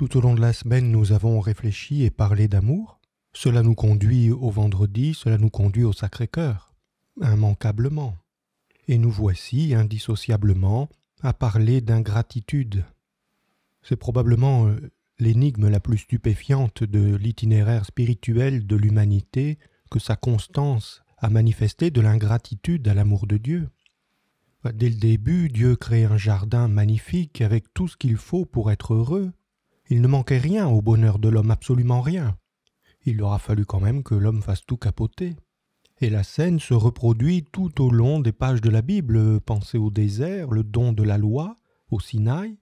Tout au long de la semaine, nous avons réfléchi et parlé d'amour. Cela nous conduit au vendredi, cela nous conduit au Sacré-Cœur, immanquablement. Et nous voici indissociablement à parler d'ingratitude. C'est probablement euh, l'énigme la plus stupéfiante de l'itinéraire spirituel de l'humanité que sa constance a manifesté de l'ingratitude à l'amour de Dieu. Dès le début, Dieu crée un jardin magnifique avec tout ce qu'il faut pour être heureux, il ne manquait rien au bonheur de l'homme, absolument rien. Il aura fallu quand même que l'homme fasse tout capoter. Et la scène se reproduit tout au long des pages de la Bible. Pensez au désert, le don de la loi, au Sinaï,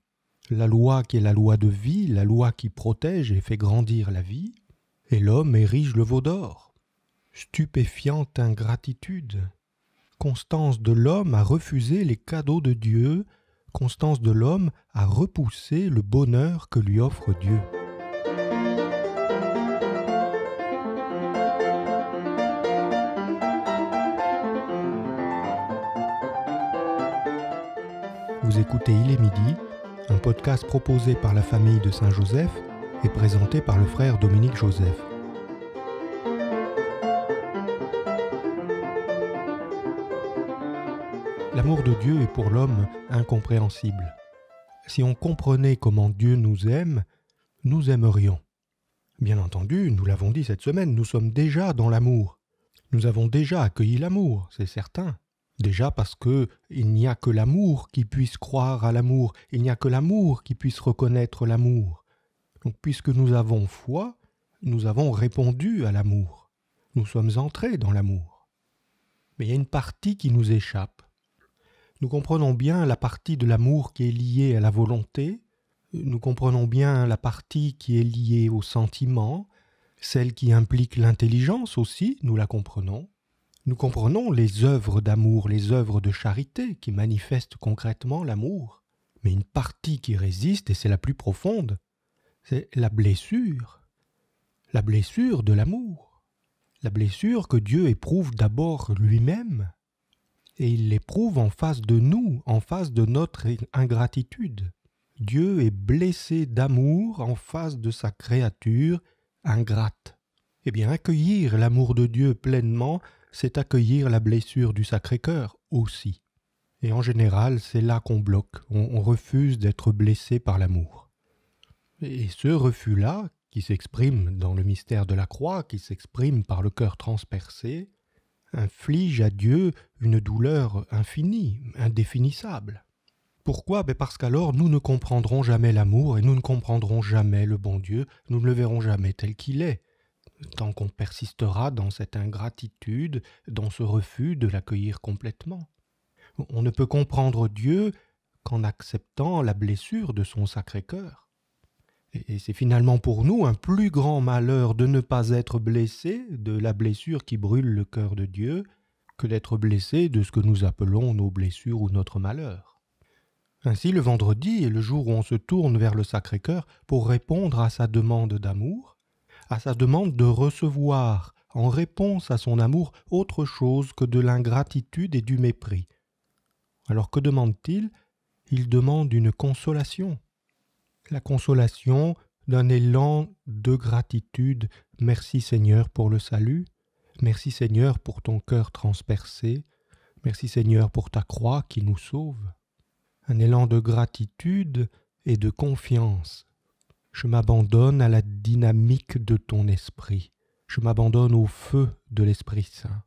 la loi qui est la loi de vie, la loi qui protège et fait grandir la vie, et l'homme érige le veau d'or. Stupéfiante ingratitude. Constance de l'homme a refusé les cadeaux de Dieu Constance de l'homme a repoussé le bonheur que lui offre Dieu. Vous écoutez Il est midi, un podcast proposé par la famille de Saint-Joseph et présenté par le frère Dominique Joseph. L'amour de Dieu est pour l'homme incompréhensible. Si on comprenait comment Dieu nous aime, nous aimerions. Bien entendu, nous l'avons dit cette semaine, nous sommes déjà dans l'amour. Nous avons déjà accueilli l'amour, c'est certain. Déjà parce que il n'y a que l'amour qui puisse croire à l'amour, il n'y a que l'amour qui puisse reconnaître l'amour. Donc puisque nous avons foi, nous avons répondu à l'amour. Nous sommes entrés dans l'amour. Mais il y a une partie qui nous échappe. Nous comprenons bien la partie de l'amour qui est liée à la volonté, nous comprenons bien la partie qui est liée au sentiment, celle qui implique l'intelligence aussi, nous la comprenons. Nous comprenons les œuvres d'amour, les œuvres de charité qui manifestent concrètement l'amour. Mais une partie qui résiste, et c'est la plus profonde, c'est la blessure. La blessure de l'amour. La blessure que Dieu éprouve d'abord lui-même et il l'éprouve en face de nous, en face de notre ingratitude. Dieu est blessé d'amour en face de sa créature ingrate. Eh bien, accueillir l'amour de Dieu pleinement, c'est accueillir la blessure du Sacré-Cœur aussi. Et en général, c'est là qu'on bloque, on, on refuse d'être blessé par l'amour. Et ce refus-là, qui s'exprime dans le mystère de la croix, qui s'exprime par le cœur transpercé, inflige à Dieu une douleur infinie, indéfinissable. Pourquoi ben Parce qu'alors nous ne comprendrons jamais l'amour et nous ne comprendrons jamais le bon Dieu, nous ne le verrons jamais tel qu'il est, tant qu'on persistera dans cette ingratitude, dans ce refus de l'accueillir complètement. On ne peut comprendre Dieu qu'en acceptant la blessure de son sacré cœur. Et c'est finalement pour nous un plus grand malheur de ne pas être blessé de la blessure qui brûle le cœur de Dieu que d'être blessé de ce que nous appelons nos blessures ou notre malheur. Ainsi le vendredi est le jour où on se tourne vers le Sacré-Cœur pour répondre à sa demande d'amour, à sa demande de recevoir en réponse à son amour autre chose que de l'ingratitude et du mépris. Alors que demande-t-il Il demande une consolation la consolation d'un élan de gratitude. Merci Seigneur pour le salut. Merci Seigneur pour ton cœur transpercé. Merci Seigneur pour ta croix qui nous sauve. Un élan de gratitude et de confiance. Je m'abandonne à la dynamique de ton esprit. Je m'abandonne au feu de l'Esprit Saint.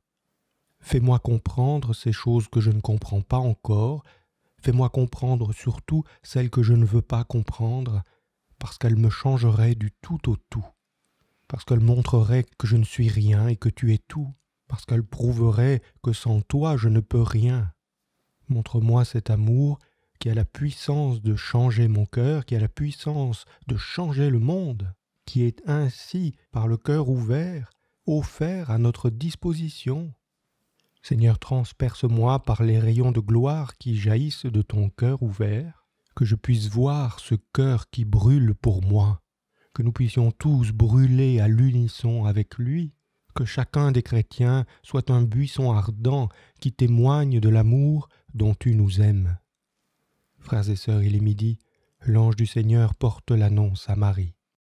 Fais-moi comprendre ces choses que je ne comprends pas encore Fais-moi comprendre surtout celle que je ne veux pas comprendre, parce qu'elle me changerait du tout au tout, parce qu'elle montrerait que je ne suis rien et que tu es tout, parce qu'elle prouverait que sans toi je ne peux rien. Montre-moi cet amour qui a la puissance de changer mon cœur, qui a la puissance de changer le monde, qui est ainsi, par le cœur ouvert, offert à notre disposition. Seigneur, transperce-moi par les rayons de gloire qui jaillissent de ton cœur ouvert, que je puisse voir ce cœur qui brûle pour moi, que nous puissions tous brûler à l'unisson avec lui, que chacun des chrétiens soit un buisson ardent qui témoigne de l'amour dont tu nous aimes. Frères et sœurs, il est midi, l'ange du Seigneur porte l'annonce à Marie.